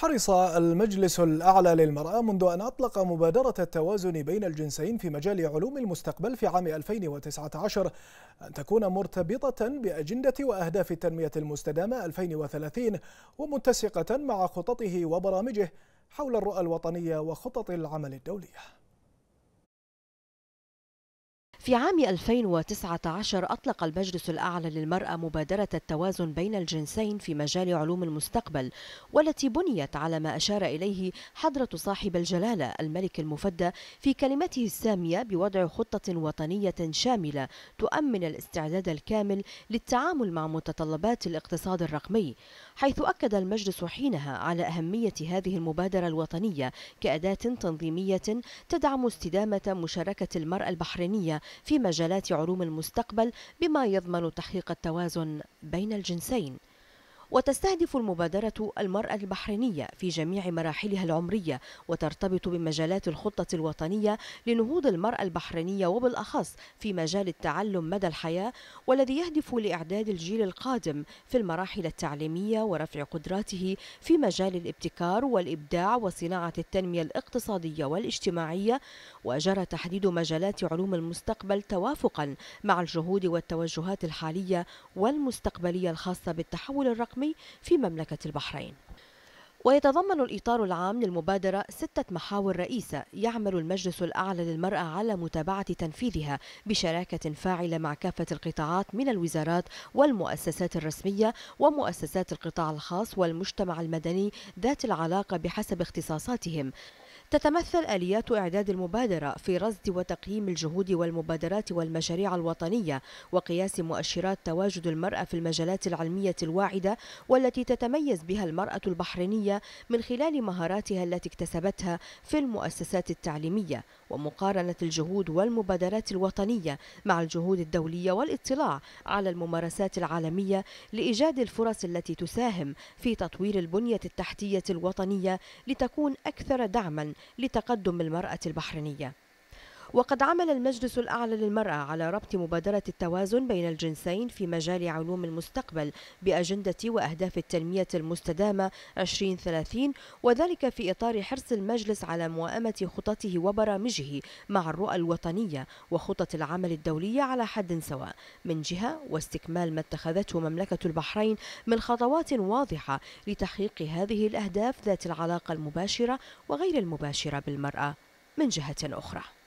حرص المجلس الأعلى للمرأة منذ أن أطلق مبادرة التوازن بين الجنسين في مجال علوم المستقبل في عام 2019 أن تكون مرتبطة بأجندة وأهداف التنمية المستدامة 2030 ومتسقة مع خططه وبرامجه حول الرؤى الوطنية وخطط العمل الدولية في عام 2019 أطلق المجلس الأعلى للمرأة مبادرة التوازن بين الجنسين في مجال علوم المستقبل والتي بنيت على ما أشار إليه حضرة صاحب الجلالة الملك المفدى في كلمته السامية بوضع خطة وطنية شاملة تؤمن الاستعداد الكامل للتعامل مع متطلبات الاقتصاد الرقمي حيث أكد المجلس حينها على أهمية هذه المبادرة الوطنية كأداة تنظيمية تدعم استدامة مشاركة المرأة البحرينية في مجالات علوم المستقبل بما يضمن تحقيق التوازن بين الجنسين وتستهدف المبادرة المرأة البحرينية في جميع مراحلها العمرية وترتبط بمجالات الخطة الوطنية لنهوض المرأة البحرينية وبالأخص في مجال التعلم مدى الحياة والذي يهدف لإعداد الجيل القادم في المراحل التعليمية ورفع قدراته في مجال الابتكار والإبداع وصناعة التنمية الاقتصادية والاجتماعية وجرى تحديد مجالات علوم المستقبل توافقا مع الجهود والتوجهات الحالية والمستقبلية الخاصة بالتحول الرقمي الحكمي في مملكة البحرين ويتضمن الإطار العام للمبادرة ستة محاور رئيسة يعمل المجلس الأعلى للمرأة على متابعة تنفيذها بشراكة فاعلة مع كافة القطاعات من الوزارات والمؤسسات الرسمية ومؤسسات القطاع الخاص والمجتمع المدني ذات العلاقة بحسب اختصاصاتهم تتمثل آليات إعداد المبادرة في رصد وتقييم الجهود والمبادرات والمشاريع الوطنية وقياس مؤشرات تواجد المرأة في المجالات العلمية الواعدة والتي تتميز بها المرأة البحرينية من خلال مهاراتها التي اكتسبتها في المؤسسات التعليمية ومقارنة الجهود والمبادرات الوطنية مع الجهود الدولية والاطلاع على الممارسات العالمية لإيجاد الفرص التي تساهم في تطوير البنية التحتية الوطنية لتكون أكثر دعما لتقدم المرأة البحرينية وقد عمل المجلس الأعلى للمرأة على ربط مبادرة التوازن بين الجنسين في مجال علوم المستقبل بأجندة وأهداف التنمية المستدامة 2030 وذلك في إطار حرص المجلس على موائمة خططه وبرامجه مع الرؤى الوطنية وخطط العمل الدولية على حد سواء من جهة واستكمال ما اتخذته مملكة البحرين من خطوات واضحة لتحقيق هذه الأهداف ذات العلاقة المباشرة وغير المباشرة بالمرأة من جهة أخرى